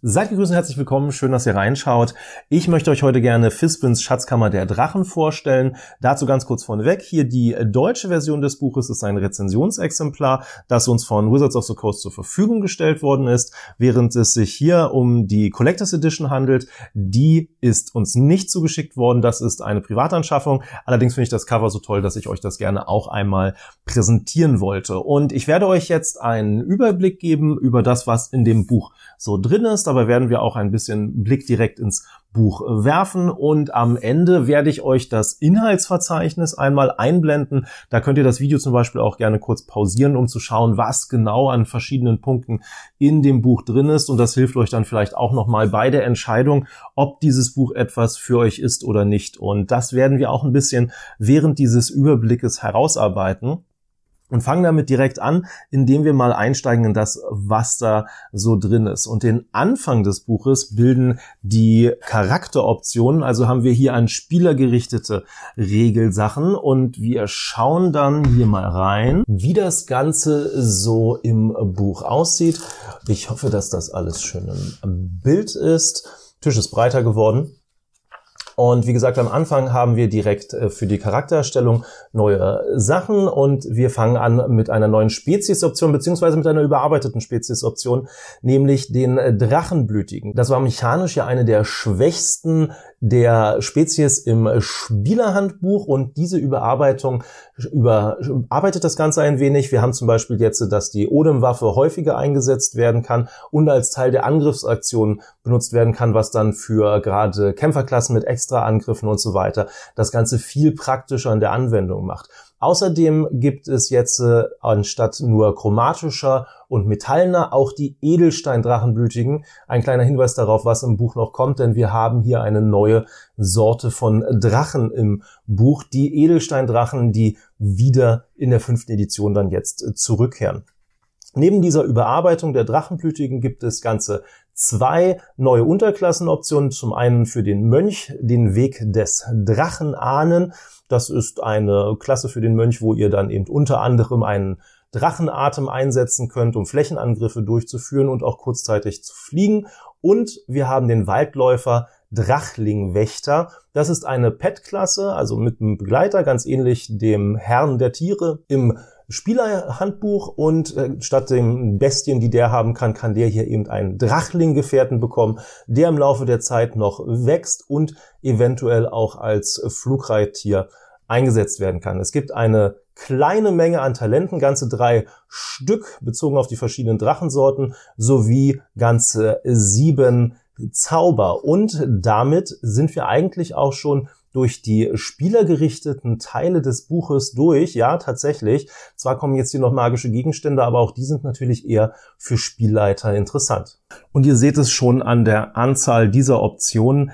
Seid gegrüßt und herzlich willkommen. Schön, dass ihr reinschaut. Ich möchte euch heute gerne Fispins Schatzkammer der Drachen vorstellen. Dazu ganz kurz vorneweg. Hier die deutsche Version des Buches ist ein Rezensionsexemplar, das uns von Wizards of the Coast zur Verfügung gestellt worden ist, während es sich hier um die Collectors Edition handelt. Die ist uns nicht zugeschickt worden. Das ist eine Privatanschaffung. Allerdings finde ich das Cover so toll, dass ich euch das gerne auch einmal präsentieren wollte. Und ich werde euch jetzt einen Überblick geben über das, was in dem Buch so drin ist. Dabei werden wir auch ein bisschen Blick direkt ins Buch werfen und am Ende werde ich euch das Inhaltsverzeichnis einmal einblenden. Da könnt ihr das Video zum Beispiel auch gerne kurz pausieren, um zu schauen, was genau an verschiedenen Punkten in dem Buch drin ist. Und das hilft euch dann vielleicht auch nochmal bei der Entscheidung, ob dieses Buch etwas für euch ist oder nicht. Und das werden wir auch ein bisschen während dieses Überblickes herausarbeiten. Und fangen damit direkt an, indem wir mal einsteigen in das, was da so drin ist. Und den Anfang des Buches bilden die Charakteroptionen. Also haben wir hier an Spieler gerichtete Regelsachen. Und wir schauen dann hier mal rein, wie das Ganze so im Buch aussieht. Ich hoffe, dass das alles schön im Bild ist. Tisch ist breiter geworden. Und wie gesagt, am Anfang haben wir direkt äh, für die Charakterstellung neue Sachen und wir fangen an mit einer neuen Speziesoption beziehungsweise mit einer überarbeiteten Speziesoption, nämlich den äh, Drachenblütigen. Das war mechanisch ja eine der schwächsten der Spezies im Spielerhandbuch und diese Überarbeitung überarbeitet das Ganze ein wenig. Wir haben zum Beispiel jetzt, dass die Odem-Waffe häufiger eingesetzt werden kann und als Teil der Angriffsaktion benutzt werden kann, was dann für gerade Kämpferklassen mit Extra-Angriffen und so weiter das Ganze viel praktischer in der Anwendung macht. Außerdem gibt es jetzt äh, anstatt nur chromatischer und metallener auch die Edelsteindrachenblütigen. Ein kleiner Hinweis darauf, was im Buch noch kommt, denn wir haben hier eine neue Sorte von Drachen im Buch, die Edelsteindrachen, die wieder in der fünften Edition dann jetzt äh, zurückkehren. Neben dieser Überarbeitung der Drachenblütigen gibt es ganze zwei neue Unterklassenoptionen. Zum einen für den Mönch, den Weg des Drachenahnen. Das ist eine Klasse für den Mönch, wo ihr dann eben unter anderem einen Drachenatem einsetzen könnt, um Flächenangriffe durchzuführen und auch kurzzeitig zu fliegen. Und wir haben den Waldläufer Drachlingwächter. Das ist eine Pet-Klasse, also mit einem Begleiter, ganz ähnlich dem Herrn der Tiere im Spielerhandbuch und äh, statt dem Bestien, die der haben kann, kann der hier eben einen Drachling-Gefährten bekommen, der im Laufe der Zeit noch wächst und eventuell auch als Flugreittier eingesetzt werden kann. Es gibt eine kleine Menge an Talenten, ganze drei Stück bezogen auf die verschiedenen Drachensorten sowie ganze sieben Zauber. Und damit sind wir eigentlich auch schon durch die spielergerichteten Teile des Buches durch. Ja, tatsächlich. Zwar kommen jetzt hier noch magische Gegenstände, aber auch die sind natürlich eher für Spielleiter interessant. Und ihr seht es schon an der Anzahl dieser Optionen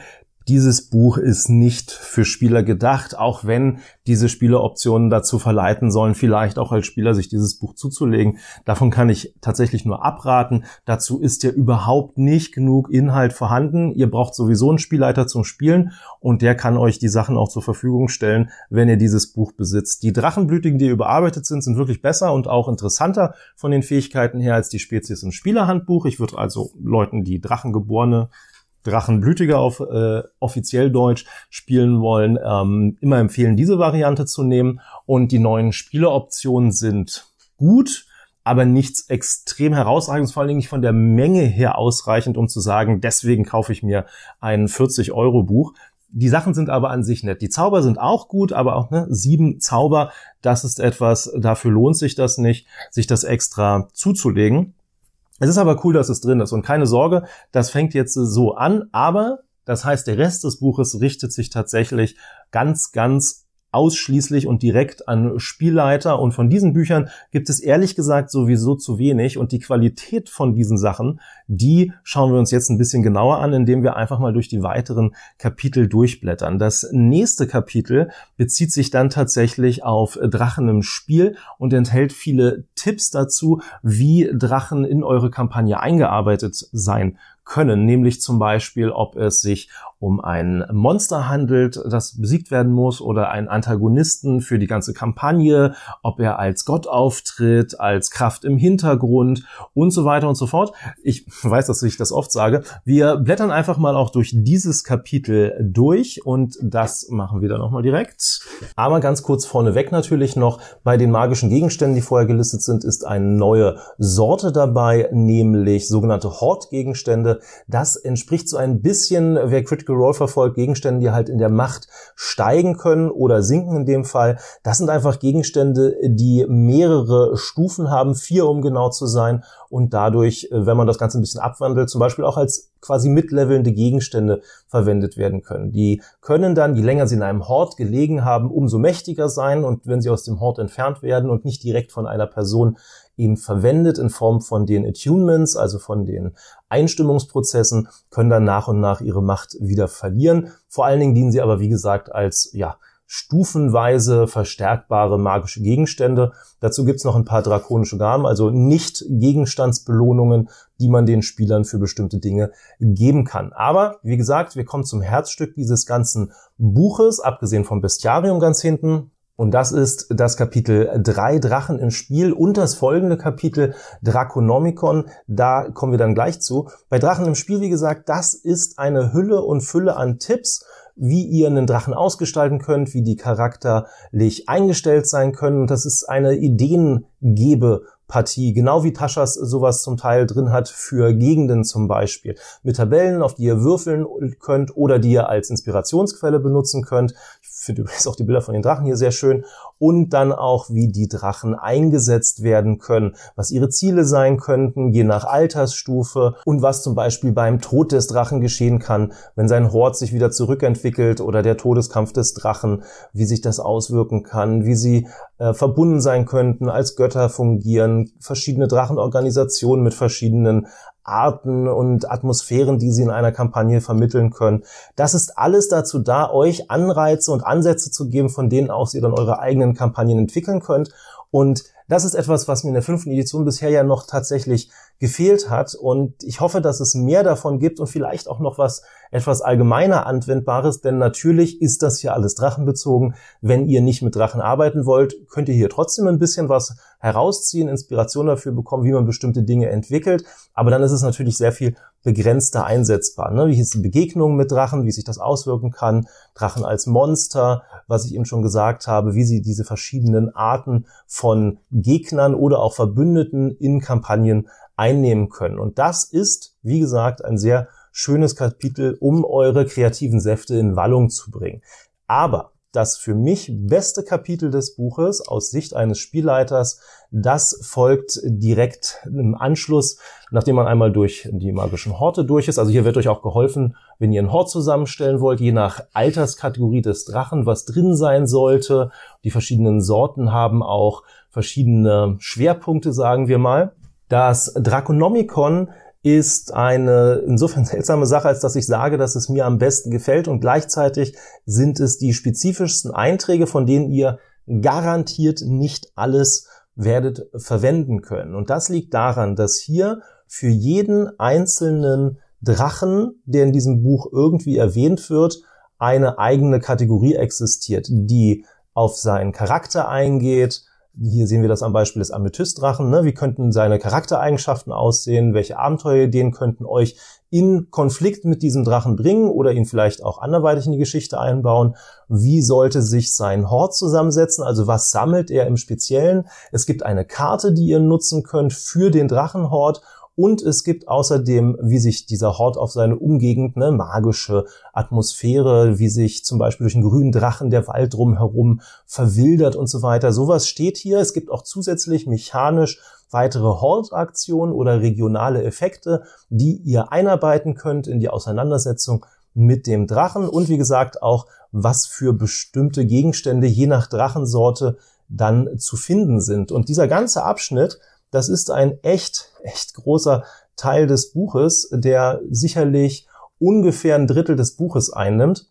dieses Buch ist nicht für Spieler gedacht, auch wenn diese Spieleroptionen dazu verleiten sollen, vielleicht auch als Spieler sich dieses Buch zuzulegen. Davon kann ich tatsächlich nur abraten. Dazu ist ja überhaupt nicht genug Inhalt vorhanden. Ihr braucht sowieso einen Spielleiter zum Spielen und der kann euch die Sachen auch zur Verfügung stellen, wenn ihr dieses Buch besitzt. Die Drachenblütigen, die überarbeitet sind, sind wirklich besser und auch interessanter von den Fähigkeiten her als die Spezies im Spielerhandbuch. Ich würde also Leuten, die Drachengeborene Drachenblütiger auf äh, offiziell Deutsch spielen wollen, ähm, immer empfehlen, diese Variante zu nehmen. Und die neuen Spieleroptionen sind gut, aber nichts extrem herausragendes, vor allen Dingen nicht von der Menge her ausreichend, um zu sagen, deswegen kaufe ich mir ein 40-Euro-Buch. Die Sachen sind aber an sich nett. Die Zauber sind auch gut, aber auch ne, sieben Zauber, das ist etwas, dafür lohnt sich das nicht, sich das extra zuzulegen. Es ist aber cool, dass es drin ist und keine Sorge, das fängt jetzt so an, aber das heißt, der Rest des Buches richtet sich tatsächlich ganz, ganz ausschließlich und direkt an Spielleiter. Und von diesen Büchern gibt es ehrlich gesagt sowieso zu wenig. Und die Qualität von diesen Sachen, die schauen wir uns jetzt ein bisschen genauer an, indem wir einfach mal durch die weiteren Kapitel durchblättern. Das nächste Kapitel bezieht sich dann tatsächlich auf Drachen im Spiel und enthält viele Tipps dazu, wie Drachen in eure Kampagne eingearbeitet sein können, nämlich zum Beispiel, ob es sich um ein Monster handelt, das besiegt werden muss oder einen Antagonisten für die ganze Kampagne, ob er als Gott auftritt, als Kraft im Hintergrund und so weiter und so fort. Ich weiß, dass ich das oft sage. Wir blättern einfach mal auch durch dieses Kapitel durch und das machen wir dann nochmal direkt. Aber ganz kurz vorneweg natürlich noch, bei den magischen Gegenständen, die vorher gelistet sind, ist eine neue Sorte dabei, nämlich sogenannte Hort-Gegenstände. Das entspricht so ein bisschen, wer Critical Critical verfolgt, Gegenstände, die halt in der Macht steigen können oder sinken in dem Fall. Das sind einfach Gegenstände, die mehrere Stufen haben, vier um genau zu sein. Und dadurch, äh, wenn man das Ganze ein bisschen abwandelt, zum Beispiel auch als quasi mitlevelnde Gegenstände verwendet werden können. Die können dann, je länger sie in einem Hort gelegen haben, umso mächtiger sein. Und wenn sie aus dem Hort entfernt werden und nicht direkt von einer Person eben verwendet in Form von den Attunements, also von den Einstimmungsprozessen, können dann nach und nach ihre Macht wieder verlieren. Vor allen Dingen dienen sie aber, wie gesagt, als, ja, stufenweise verstärkbare magische Gegenstände. Dazu gibt's noch ein paar drakonische Gaben, also nicht Gegenstandsbelohnungen, die man den Spielern für bestimmte Dinge geben kann. Aber wie gesagt, wir kommen zum Herzstück dieses ganzen Buches, abgesehen vom Bestiarium ganz hinten. Und das ist das Kapitel 3 Drachen im Spiel und das folgende Kapitel Draconomicon. Da kommen wir dann gleich zu. Bei Drachen im Spiel, wie gesagt, das ist eine Hülle und Fülle an Tipps, wie ihr einen Drachen ausgestalten könnt, wie die charakterlich eingestellt sein können. Und das ist eine Ideengeber Partie, genau wie Taschas sowas zum Teil drin hat für Gegenden zum Beispiel. Mit Tabellen, auf die ihr würfeln könnt oder die ihr als Inspirationsquelle benutzen könnt finde übrigens auch die Bilder von den Drachen hier sehr schön. Und dann auch, wie die Drachen eingesetzt werden können, was ihre Ziele sein könnten, je nach Altersstufe und was zum Beispiel beim Tod des Drachen geschehen kann, wenn sein Hort sich wieder zurückentwickelt oder der Todeskampf des Drachen, wie sich das auswirken kann, wie sie äh, verbunden sein könnten, als Götter fungieren, verschiedene Drachenorganisationen mit verschiedenen Arten und Atmosphären, die Sie in einer Kampagne vermitteln können. Das ist alles dazu da, euch Anreize und Ansätze zu geben, von denen aus ihr dann eure eigenen Kampagnen entwickeln könnt und das ist etwas, was mir in der fünften Edition bisher ja noch tatsächlich gefehlt hat. Und ich hoffe, dass es mehr davon gibt und vielleicht auch noch was etwas allgemeiner anwendbares. Denn natürlich ist das hier alles drachenbezogen. Wenn ihr nicht mit Drachen arbeiten wollt, könnt ihr hier trotzdem ein bisschen was herausziehen, Inspiration dafür bekommen, wie man bestimmte Dinge entwickelt. Aber dann ist es natürlich sehr viel begrenzter einsetzbar. Ne? Wie ist die Begegnung mit Drachen, wie sich das auswirken kann, Drachen als Monster, was ich eben schon gesagt habe, wie sie diese verschiedenen Arten von Gegnern oder auch Verbündeten in Kampagnen einnehmen können. Und das ist, wie gesagt, ein sehr schönes Kapitel, um eure kreativen Säfte in Wallung zu bringen. Aber das für mich beste Kapitel des Buches aus Sicht eines Spielleiters, das folgt direkt im Anschluss, nachdem man einmal durch die magischen Horte durch ist. Also hier wird euch auch geholfen, wenn ihr einen Hort zusammenstellen wollt, je nach Alterskategorie des Drachen, was drin sein sollte. Die verschiedenen Sorten haben auch verschiedene Schwerpunkte, sagen wir mal. Das Draconomicon ist eine insofern seltsame Sache, als dass ich sage, dass es mir am besten gefällt und gleichzeitig sind es die spezifischsten Einträge, von denen ihr garantiert nicht alles werdet verwenden können. Und das liegt daran, dass hier für jeden einzelnen Drachen, der in diesem Buch irgendwie erwähnt wird, eine eigene Kategorie existiert, die auf seinen Charakter eingeht, hier sehen wir das am Beispiel des Amethystdrachen. Ne? Wie könnten seine Charaktereigenschaften aussehen? Welche Abenteuerideen könnten euch in Konflikt mit diesem Drachen bringen oder ihn vielleicht auch anderweitig in die Geschichte einbauen? Wie sollte sich sein Hort zusammensetzen? Also was sammelt er im Speziellen? Es gibt eine Karte, die ihr nutzen könnt für den Drachenhort und es gibt außerdem, wie sich dieser Hort auf seine Umgegend, eine magische Atmosphäre, wie sich zum Beispiel durch einen grünen Drachen der Wald drumherum verwildert und so weiter. Sowas steht hier. Es gibt auch zusätzlich mechanisch weitere Hort-Aktionen oder regionale Effekte, die ihr einarbeiten könnt in die Auseinandersetzung mit dem Drachen und wie gesagt auch, was für bestimmte Gegenstände je nach Drachensorte dann zu finden sind. Und dieser ganze Abschnitt das ist ein echt, echt großer Teil des Buches, der sicherlich ungefähr ein Drittel des Buches einnimmt.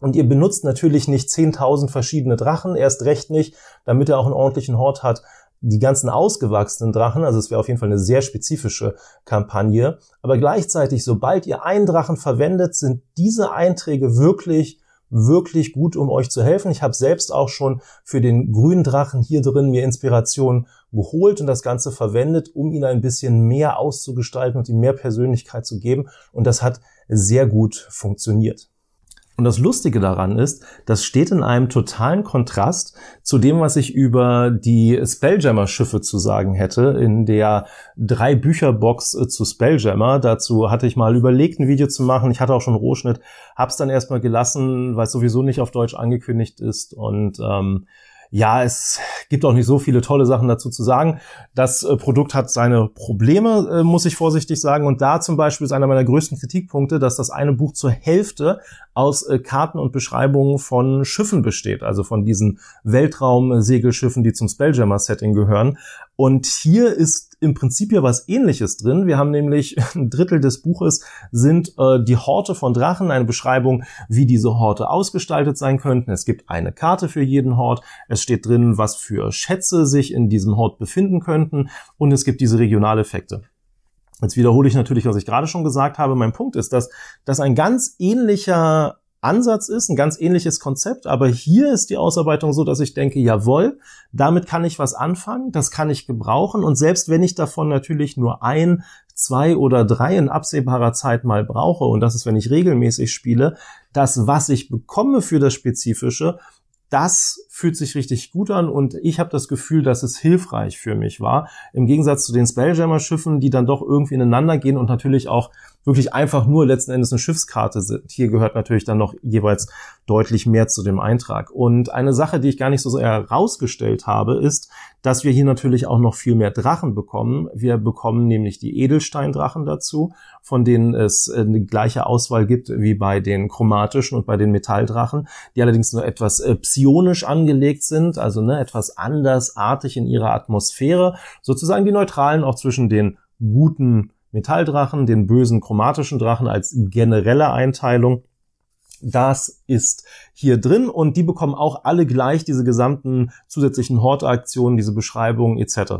Und ihr benutzt natürlich nicht 10.000 verschiedene Drachen, erst recht nicht, damit er auch einen ordentlichen Hort hat, die ganzen ausgewachsenen Drachen, also es wäre auf jeden Fall eine sehr spezifische Kampagne. Aber gleichzeitig, sobald ihr einen Drachen verwendet, sind diese Einträge wirklich wirklich gut, um euch zu helfen. Ich habe selbst auch schon für den grünen Drachen hier drin mir Inspiration geholt und das Ganze verwendet, um ihn ein bisschen mehr auszugestalten und ihm mehr Persönlichkeit zu geben. Und das hat sehr gut funktioniert. Und das Lustige daran ist, das steht in einem totalen Kontrast zu dem, was ich über die Spelljammer-Schiffe zu sagen hätte, in der drei Bücherbox äh, zu Spelljammer. Dazu hatte ich mal überlegt, ein Video zu machen. Ich hatte auch schon Rohschnitt, hab's dann erstmal gelassen, weil es sowieso nicht auf Deutsch angekündigt ist und ähm, ja, es gibt auch nicht so viele tolle Sachen dazu zu sagen. Das äh, Produkt hat seine Probleme, äh, muss ich vorsichtig sagen. Und da zum Beispiel ist einer meiner größten Kritikpunkte, dass das eine Buch zur Hälfte aus äh, Karten und Beschreibungen von Schiffen besteht, also von diesen Weltraumsegelschiffen, die zum Spelljammer-Setting gehören. Und hier ist im Prinzip ja was ähnliches drin. Wir haben nämlich ein Drittel des Buches sind äh, die Horte von Drachen, eine Beschreibung, wie diese Horte ausgestaltet sein könnten. Es gibt eine Karte für jeden Hort. Es steht drin, was für Schätze sich in diesem Hort befinden könnten. Und es gibt diese Regionaleffekte. Jetzt wiederhole ich natürlich, was ich gerade schon gesagt habe. Mein Punkt ist, dass das ein ganz ähnlicher Ansatz ist, ein ganz ähnliches Konzept, aber hier ist die Ausarbeitung so, dass ich denke, jawohl, damit kann ich was anfangen, das kann ich gebrauchen und selbst wenn ich davon natürlich nur ein, zwei oder drei in absehbarer Zeit mal brauche und das ist, wenn ich regelmäßig spiele, das, was ich bekomme für das Spezifische, das fühlt sich richtig gut an und ich habe das Gefühl, dass es hilfreich für mich war. Im Gegensatz zu den Spelljammer-Schiffen, die dann doch irgendwie ineinander gehen und natürlich auch wirklich einfach nur letzten Endes eine Schiffskarte sind. Hier gehört natürlich dann noch jeweils deutlich mehr zu dem Eintrag. Und eine Sache, die ich gar nicht so sehr herausgestellt habe, ist, dass wir hier natürlich auch noch viel mehr Drachen bekommen. Wir bekommen nämlich die Edelsteindrachen dazu, von denen es äh, eine gleiche Auswahl gibt wie bei den chromatischen und bei den Metalldrachen, die allerdings nur etwas äh, psionisch an angelegt sind, also ne, etwas andersartig in ihrer Atmosphäre, sozusagen die Neutralen auch zwischen den guten Metalldrachen, den bösen chromatischen Drachen als generelle Einteilung. Das ist hier drin und die bekommen auch alle gleich diese gesamten zusätzlichen Hortaktionen, diese Beschreibungen etc.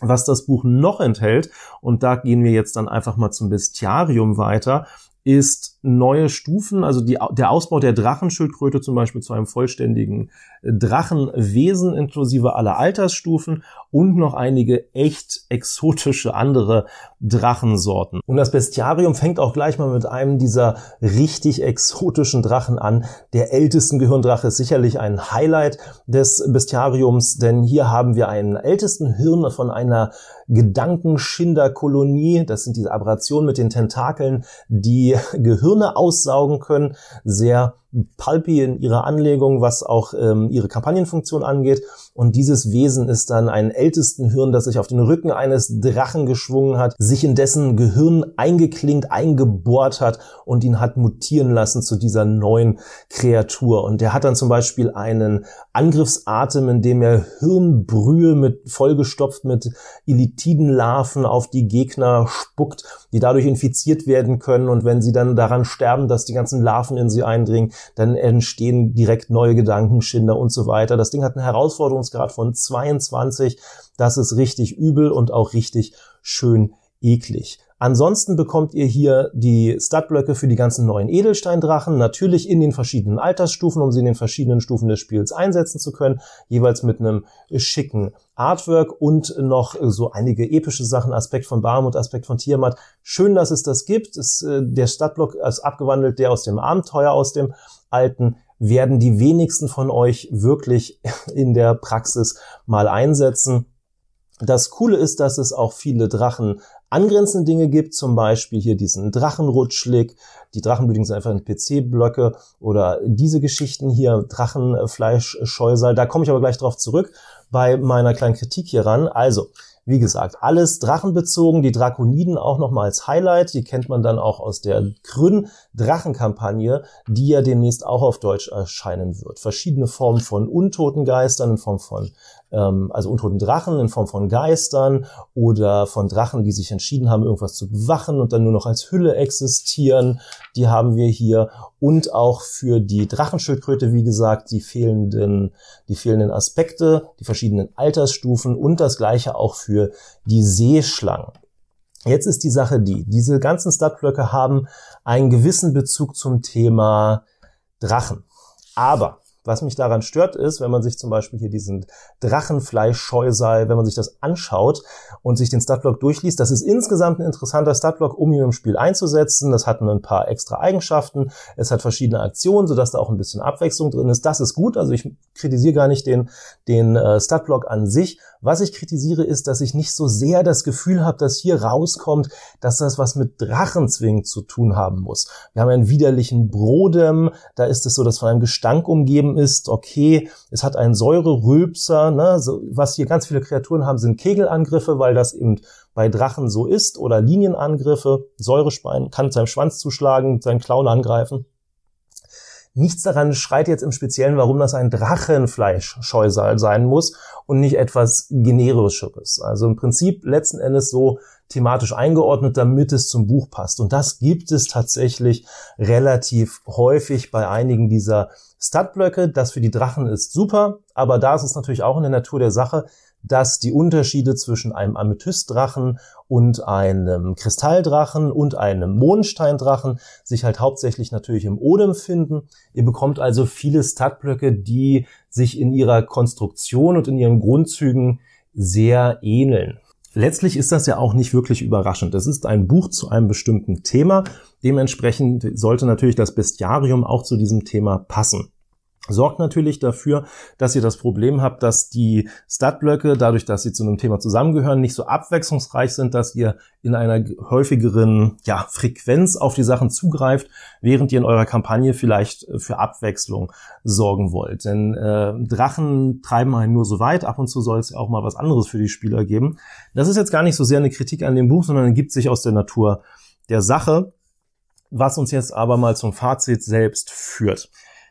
Was das Buch noch enthält, und da gehen wir jetzt dann einfach mal zum Bestiarium weiter, ist neue Stufen, also die, der Ausbau der Drachenschildkröte zum Beispiel zu einem vollständigen äh, Drachenwesen inklusive aller Altersstufen und noch einige echt exotische andere Drachensorten. Und das Bestiarium fängt auch gleich mal mit einem dieser richtig exotischen Drachen an. Der ältesten Gehirndrache ist sicherlich ein Highlight des Bestiariums, denn hier haben wir einen ältesten Hirn von einer Gedankenschinderkolonie. Das sind diese Aberrationen mit den Tentakeln, die Gehirn Hirne aussaugen können, sehr Palpi in ihrer Anlegung, was auch ähm, ihre Kampagnenfunktion angeht. Und dieses Wesen ist dann ein ältesten Hirn, das sich auf den Rücken eines Drachen geschwungen hat, sich in dessen Gehirn eingeklingt, eingebohrt hat und ihn hat mutieren lassen zu dieser neuen Kreatur. Und der hat dann zum Beispiel einen Angriffsatem, in dem er Hirnbrühe mit vollgestopft mit Illitidenlarven auf die Gegner spuckt, die dadurch infiziert werden können. Und wenn sie dann daran sterben, dass die ganzen Larven in sie eindringen, dann entstehen direkt neue Gedankenschinder und so weiter. Das Ding hat einen Herausforderungsgrad von 22. Das ist richtig übel und auch richtig schön eklig. Ansonsten bekommt ihr hier die Statblöcke für die ganzen neuen Edelsteindrachen, natürlich in den verschiedenen Altersstufen, um sie in den verschiedenen Stufen des Spiels einsetzen zu können, jeweils mit einem schicken Artwork und noch so einige epische Sachen, Aspekt von Barm und Aspekt von Tiamat. Schön, dass es das gibt. Es, äh, der Stadtblock ist abgewandelt, der aus dem Abenteuer, aus dem alten werden die wenigsten von euch wirklich in der Praxis mal einsetzen. Das Coole ist, dass es auch viele Drachen angrenzende Dinge gibt, zum Beispiel hier diesen Drachenrutschlick, die Drachenblütigen sind einfach in PC-Blöcke oder diese Geschichten hier, Drachenfleischscheusal, da komme ich aber gleich drauf zurück bei meiner kleinen Kritik hier ran. Also, wie gesagt, alles drachenbezogen, die Drakoniden auch nochmal als Highlight, die kennt man dann auch aus der grün drachenkampagne die ja demnächst auch auf Deutsch erscheinen wird. Verschiedene Formen von untoten Geistern in Form von ähm, also untoten Drachen in Form von Geistern oder von Drachen, die sich entschieden haben, irgendwas zu bewachen und dann nur noch als Hülle existieren. Die haben wir hier. Und auch für die Drachenschildkröte, wie gesagt, die fehlenden, die fehlenden Aspekte, die verschiedenen Altersstufen und das gleiche auch für die Seeschlangen. Jetzt ist die Sache die, diese ganzen Startblöcke haben einen gewissen Bezug zum Thema Drachen. Aber was mich daran stört, ist, wenn man sich zum Beispiel hier diesen Drachenfleischscheusal, wenn man sich das anschaut und sich den Statblock durchliest, das ist insgesamt ein interessanter Statblock, um ihn im Spiel einzusetzen. Das hat ein paar extra Eigenschaften. Es hat verschiedene Aktionen, sodass da auch ein bisschen Abwechslung drin ist. Das ist gut. Also ich kritisiere gar nicht den, den äh, Statblock an sich. Was ich kritisiere, ist, dass ich nicht so sehr das Gefühl habe, dass hier rauskommt, dass das was mit Drachenzwingen zu tun haben muss. Wir haben einen widerlichen Brodem, da ist es so, dass von einem Gestank umgeben ist, okay, es hat einen Säurerülpser, ne? so, was hier ganz viele Kreaturen haben, sind Kegelangriffe, weil das eben bei Drachen so ist, oder Linienangriffe, Säurespein, kann seinem Schwanz zuschlagen, seinen Clown angreifen. Nichts daran schreit jetzt im Speziellen, warum das ein Drachenfleischscheusal sein muss und nicht etwas generischeres. Also im Prinzip letzten Endes so thematisch eingeordnet, damit es zum Buch passt. Und das gibt es tatsächlich relativ häufig bei einigen dieser Stadtblöcke. Das für die Drachen ist super, aber da ist es natürlich auch in der Natur der Sache, dass die Unterschiede zwischen einem Amethystdrachen und einem Kristalldrachen und einem Mondsteindrachen sich halt hauptsächlich natürlich im Odem finden. Ihr bekommt also viele Stadtblöcke, die sich in ihrer Konstruktion und in ihren Grundzügen sehr ähneln letztlich ist das ja auch nicht wirklich überraschend. Es ist ein Buch zu einem bestimmten Thema. Dementsprechend sollte natürlich das Bestiarium auch zu diesem Thema passen sorgt natürlich dafür, dass ihr das Problem habt, dass die Stadtblöcke, dadurch, dass sie zu einem Thema zusammengehören, nicht so abwechslungsreich sind, dass ihr in einer häufigeren ja, Frequenz auf die Sachen zugreift, während ihr in eurer Kampagne vielleicht äh, für Abwechslung sorgen wollt. Denn äh, Drachen treiben einen nur so weit, ab und zu soll es ja auch mal was anderes für die Spieler geben. Das ist jetzt gar nicht so sehr eine Kritik an dem Buch, sondern ergibt sich aus der Natur der Sache was uns jetzt aber mal zum Fazit selbst führt.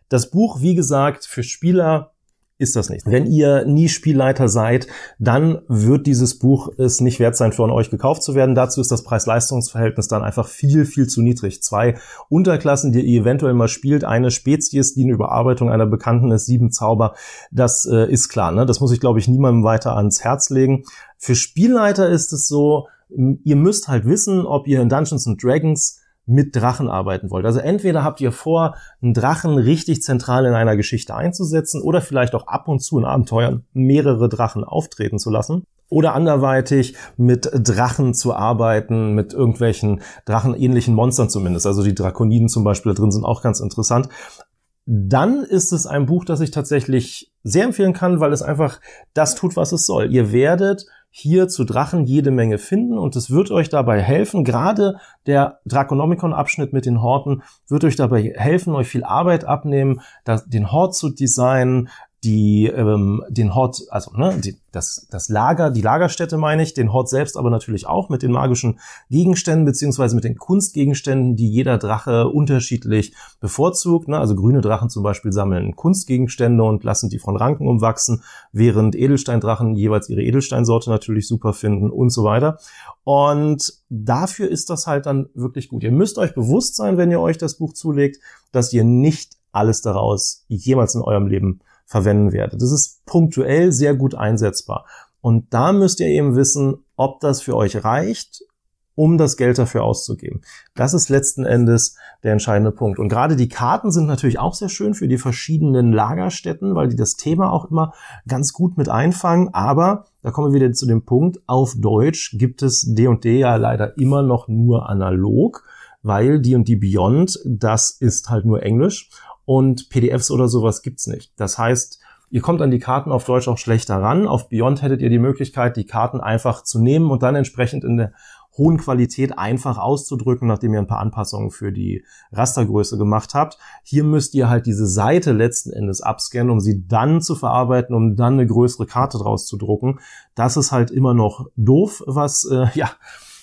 Das Buch, wie gesagt, für Spieler ist das nicht. Wenn ihr nie Spielleiter seid, dann wird dieses Buch es nicht wert sein, von euch gekauft zu werden. Dazu ist das Preis-Leistungs-Verhältnis dann einfach viel, viel zu niedrig. Zwei Unterklassen, die ihr eventuell mal spielt, eine Spezies, die eine Überarbeitung einer bekannten ist, sieben Zauber, das äh, ist klar. Ne? Das muss ich, glaube ich, niemandem weiter ans Herz legen. Für Spielleiter ist es so, ihr müsst halt wissen, ob ihr in Dungeons and Dragons mit Drachen arbeiten wollt. Also entweder habt ihr vor, einen Drachen richtig zentral in einer Geschichte einzusetzen oder vielleicht auch ab und zu in Abenteuern mehrere Drachen auftreten zu lassen oder anderweitig mit Drachen zu arbeiten, mit irgendwelchen drachenähnlichen Monstern zumindest. Also die Drakoniden zum Beispiel da drin sind auch ganz interessant. Dann ist es ein Buch, das ich tatsächlich sehr empfehlen kann, weil es einfach das tut, was es soll. Ihr werdet hier zu Drachen jede Menge finden und es wird euch dabei helfen, gerade der Draconomicon-Abschnitt mit den Horten wird euch dabei helfen, euch viel Arbeit abnehmen, den Hort zu designen, die ähm, den Hort, also ne, die, das, das Lager, die Lagerstätte meine ich, den Hort selbst aber natürlich auch mit den magischen Gegenständen beziehungsweise mit den Kunstgegenständen, die jeder Drache unterschiedlich bevorzugt. Ne? Also grüne Drachen zum Beispiel sammeln Kunstgegenstände und lassen die von Ranken umwachsen, während Edelsteindrachen jeweils ihre Edelsteinsorte natürlich super finden und so weiter. Und dafür ist das halt dann wirklich gut. Ihr müsst euch bewusst sein, wenn ihr euch das Buch zulegt, dass ihr nicht alles daraus jemals in eurem Leben verwenden werde. Das ist punktuell sehr gut einsetzbar. Und da müsst ihr eben wissen, ob das für euch reicht, um das Geld dafür auszugeben. Das ist letzten Endes der entscheidende Punkt. Und gerade die Karten sind natürlich auch sehr schön für die verschiedenen Lagerstätten, weil die das Thema auch immer ganz gut mit einfangen. Aber da kommen wir wieder zu dem Punkt, auf Deutsch gibt es D&D ja leider immer noch nur analog, weil und D&D Beyond, das ist halt nur Englisch und PDFs oder sowas gibt's nicht. Das heißt, ihr kommt an die Karten auf Deutsch auch schlechter ran. Auf Beyond hättet ihr die Möglichkeit, die Karten einfach zu nehmen und dann entsprechend in der hohen Qualität einfach auszudrücken, nachdem ihr ein paar Anpassungen für die Rastergröße gemacht habt. Hier müsst ihr halt diese Seite letzten Endes abscannen, um sie dann zu verarbeiten, um dann eine größere Karte draus zu drucken. Das ist halt immer noch doof, was äh, ja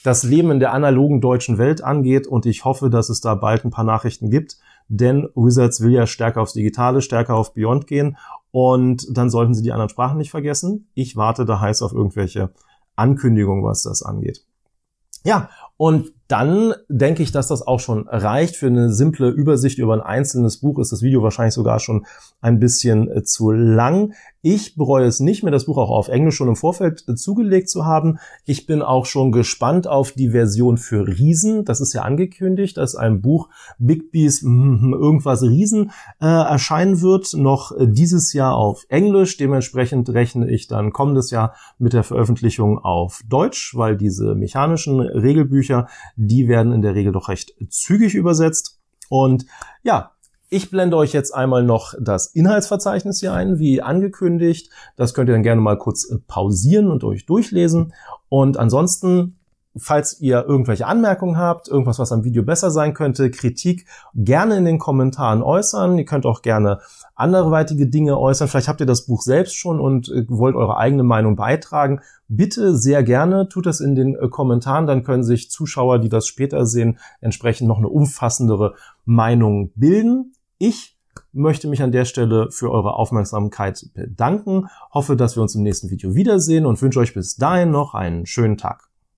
das Leben in der analogen deutschen Welt angeht und ich hoffe, dass es da bald ein paar Nachrichten gibt, denn Wizards will ja stärker aufs Digitale, stärker auf Beyond gehen und dann sollten sie die anderen Sprachen nicht vergessen. Ich warte da heiß auf irgendwelche Ankündigungen, was das angeht. Ja, und dann denke ich, dass das auch schon reicht. Für eine simple Übersicht über ein einzelnes Buch ist das Video wahrscheinlich sogar schon ein bisschen äh, zu lang. Ich bereue es nicht mehr, das Buch auch auf Englisch schon im Vorfeld äh, zugelegt zu haben. Ich bin auch schon gespannt auf die Version für Riesen. Das ist ja angekündigt, dass ein Buch Big Bigby's hm, hm, hm, irgendwas Riesen äh, erscheinen wird, noch äh, dieses Jahr auf Englisch. Dementsprechend rechne ich dann kommendes Jahr mit der Veröffentlichung auf Deutsch, weil diese mechanischen Regelbücher die werden in der Regel doch recht zügig übersetzt. Und ja, ich blende euch jetzt einmal noch das Inhaltsverzeichnis hier ein, wie angekündigt. Das könnt ihr dann gerne mal kurz pausieren und euch durchlesen. Und ansonsten falls ihr irgendwelche Anmerkungen habt, irgendwas, was am Video besser sein könnte, Kritik, gerne in den Kommentaren äußern. Ihr könnt auch gerne anderweitige Dinge äußern. Vielleicht habt ihr das Buch selbst schon und äh, wollt eure eigene Meinung beitragen. Bitte sehr gerne tut das in den äh, Kommentaren. Dann können sich Zuschauer, die das später sehen, entsprechend noch eine umfassendere Meinung bilden. Ich möchte mich an der Stelle für eure Aufmerksamkeit bedanken, hoffe, dass wir uns im nächsten Video wiedersehen und wünsche euch bis dahin noch einen schönen Tag.